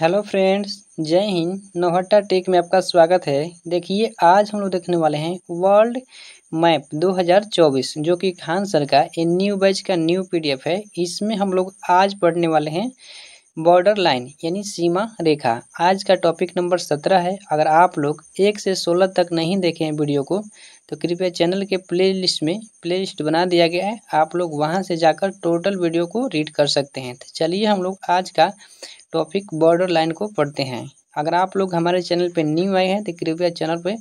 hello friends जय Hind नोहट्टा take में आपका स्वागत है देखिए आज हम लोग देखने वाले हैं वर्ल्ड मैप 2024 जो कि खान सर का ए न्यू बैच का न्यू पीडीएफ है इसमें हम लोग आज पढ़ने वाले हैं बॉर्डर लाइन यानी सीमा रेखा आज का टॉपिक नंबर सत्रह है अगर आप लोग एक से सोलह तक नहीं देखे हैं वीडियो को तो कृपया चैनल के प्लेलिस्ट में प्लेलिस्ट बना दिया गया है आप लोग वहां से जाकर टोटल वीडियो को रीड कर सकते हैं तो चलिए हम लोग आज का टॉपिक बॉर्डर लाइन को पढ़ते हैं अगर आप लोग हमारे चैनल पर न्यू आए हैं तो कृपया चैनल पर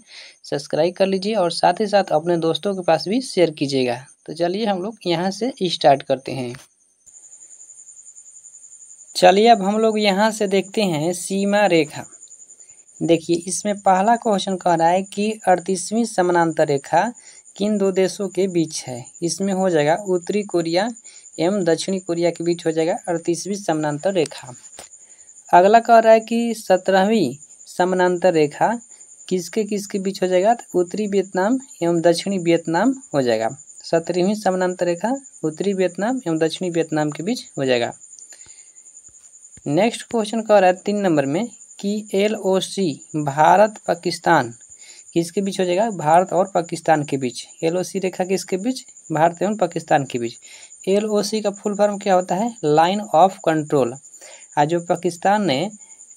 सब्सक्राइब कर लीजिए और साथ ही साथ अपने दोस्तों के पास भी शेयर कीजिएगा तो चलिए हम लोग यहाँ से स्टार्ट करते हैं चलिए अब हम लोग यहाँ से देखते हैं सीमा रेखा देखिए इसमें पहला क्वेश्चन कह रहा है कि अड़तीसवीं समानांतर रेखा किन दो देशों के बीच है इसमें हो जाएगा उत्तरी कोरिया एवं दक्षिणी कोरिया के बीच हो जाएगा अड़तीसवीं समानांतर रेखा अगला कह रहा है कि सत्रहवीं समानांतर रेखा किसके किसके बीच हो जाएगा तो उत्तरी वियतनाम एवं दक्षिणी वियतनाम हो जाएगा सत्रहवीं समानांतर रेखा उत्तरी वियतनाम एवं दक्षिणी वियतनाम के बीच हो जाएगा नेक्स्ट क्वेश्चन कह रहा है तीन नंबर में कि L O C Bharat Pakistan किसके बीच हो जाएगा भारत और पाकिस्तान के बीच एल ओ सी रेखा किसके बीच भारत एवं पाकिस्तान के बीच एल ओ सी का फुल फॉर्म क्या होता है लाइन ऑफ कंट्रोल आज जो पाकिस्तान ने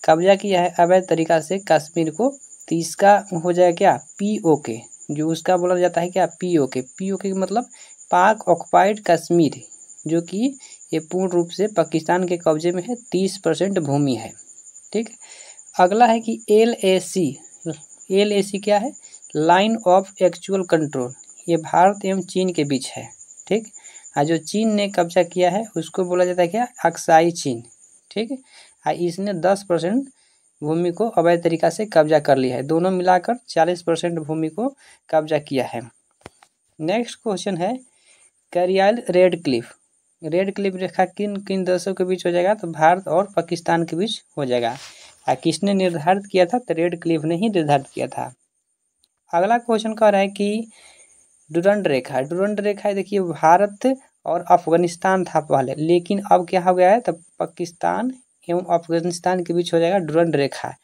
कब्जा किया है अवैध तरीका से कश्मीर को तो इसका हो जाएगा क्या पी ओ के जो उसका बोला जाता है क्या पी ओ के पी ओ के मतलब पाक ऑक्युपाइड कश्मीर जो कि ये पूर्ण रूप से पाकिस्तान के कब्जे में है तीस परसेंट भूमि है ठीक अगला है कि L A C L A सी क्या है लाइन ऑफ एक्चुअल कंट्रोल ये भारत एवं चीन के बीच है ठीक और जो चीन ने कब्जा किया है उसको बोला जाता है क्या अक्साई चीन ठीक और इसने दस परसेंट भूमि को अवैध तरीका से कब्जा कर लिया है दोनों मिलाकर चालीस परसेंट भूमि को कब्जा किया है नेक्स्ट क्वेश्चन है करियाल रेड क्लिफ रेड क्लिप रेखा किन किन देशों के बीच हो जाएगा तो भारत और पाकिस्तान के बीच हो जाएगा आ किसने निर्धारित किया था तो रेड क्लिप ने ही निर्धारित किया था अगला क्वेश्चन कह रहा है कि डुरंड रेखा डुरंड रेखा देखिए भारत और अफगानिस्तान था पहले लेकिन अब क्या हो गया है तो पाकिस्तान एवं अफगानिस्तान के बीच हो जाएगा डुरंड रेखा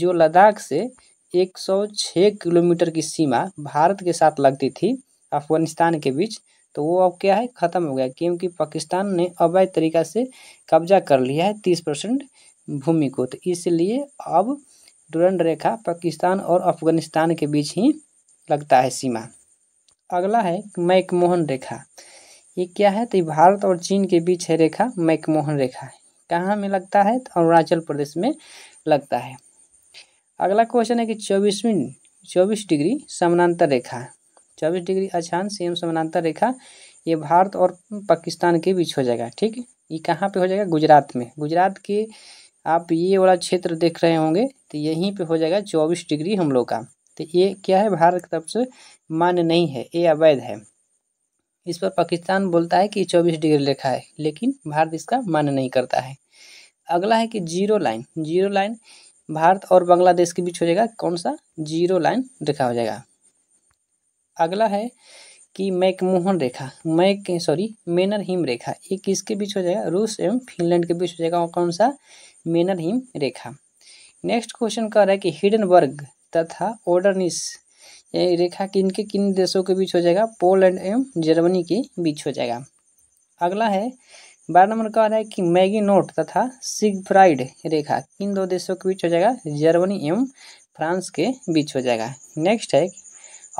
जो लद्दाख से 106 किलोमीटर की सीमा भारत के साथ लगती थी अफगानिस्तान के बीच तो वो अब क्या है ख़त्म हो गया क्योंकि पाकिस्तान ने अवैध तरीका से कब्जा कर लिया है तीस परसेंट भूमि को तो इसलिए अब डुरंड रेखा पाकिस्तान और अफगानिस्तान के बीच ही लगता है सीमा अगला है मैकमोहन रेखा ये क्या है तो भारत और चीन के बीच है रेखा मैकमोहन रेखा कहाँ में लगता है तो अरुणाचल प्रदेश में लगता है अगला क्वेश्चन है कि चौबीसवीं चौबीस डिग्री समानांतर रेखा चौबीस डिग्री अक्षांश एवं समानांतर रेखा ये भारत और पाकिस्तान के बीच हो जाएगा ठीक ये कहाँ पे हो जाएगा गुजरात में गुजरात के आप ये वाला क्षेत्र देख रहे होंगे तो यहीं पे हो जाएगा चौबीस डिग्री हम लोग का तो ये क्या है भारत की तरफ से मान्य नहीं है ये अवैध है इस पर पाकिस्तान बोलता है कि चौबीस डिग्री रेखा है लेकिन भारत इसका मान्य नहीं करता है अगला है कि zero line zero line Bharat और बांग्लादेश के बीच हो जाएगा कौन सा जीरो लाइन रेखा हो जाएगा अगला है कि मैकमोहन रेखा मैक सॉरी मेनर हिम रेखा ये किसके बीच हो जाएगा रूस एवं फिनलैंड के बीच हो जाएगा और कौन सा मेनर हिम रेखा नेक्स्ट क्वेश्चन कह रहा है कि हिडनबर्ग तथा ओडरनिस रेखा किन के किन देशों के बीच हो जाएगा पोलैंड एवं जर्मनी के बीच हो जाएगा अगला है बारह नंबर कह रहा है कि मैगी नोट तथा सिगफ्राइड रेखा किन दो देशों के बीच हो जाएगा जर्मनी एवं फ्रांस के बीच हो जाएगा नेक्स्ट है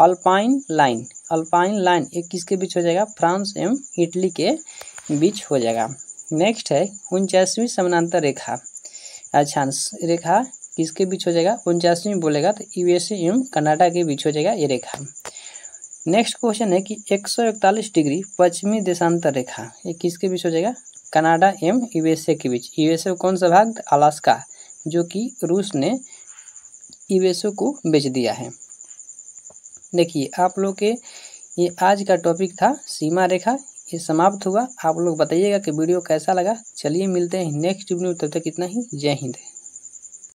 अल्पाइन लाइन अल्पाइन लाइन ये किसके बीच हो जाएगा फ्रांस एवं इटली के बीच हो जाएगा नेक्स्ट है उनचासवीं समानांतर रेखा अच्छा रेखा किसके बीच हो जाएगा उनचासवीं बोलेगा तो यूएसए एवं कनाडा के बीच हो जाएगा ये रेखा नेक्स्ट क्वेश्चन है कि एक डिग्री पश्चिमी देशांतर रेखा ये किसके बीच हो जाएगा कनाडा एवं यूएसए के बीच यूएसए कौन सा भाग अलास्का जो कि रूस ने यूएसए को बेच दिया है देखिए आप लोग के ये आज का टॉपिक था सीमा रेखा ये समाप्त हुआ आप लोग बताइएगा कि वीडियो कैसा लगा चलिए मिलते हैं नेक्स्ट वीडियो तब तक इतना ही जय हिंद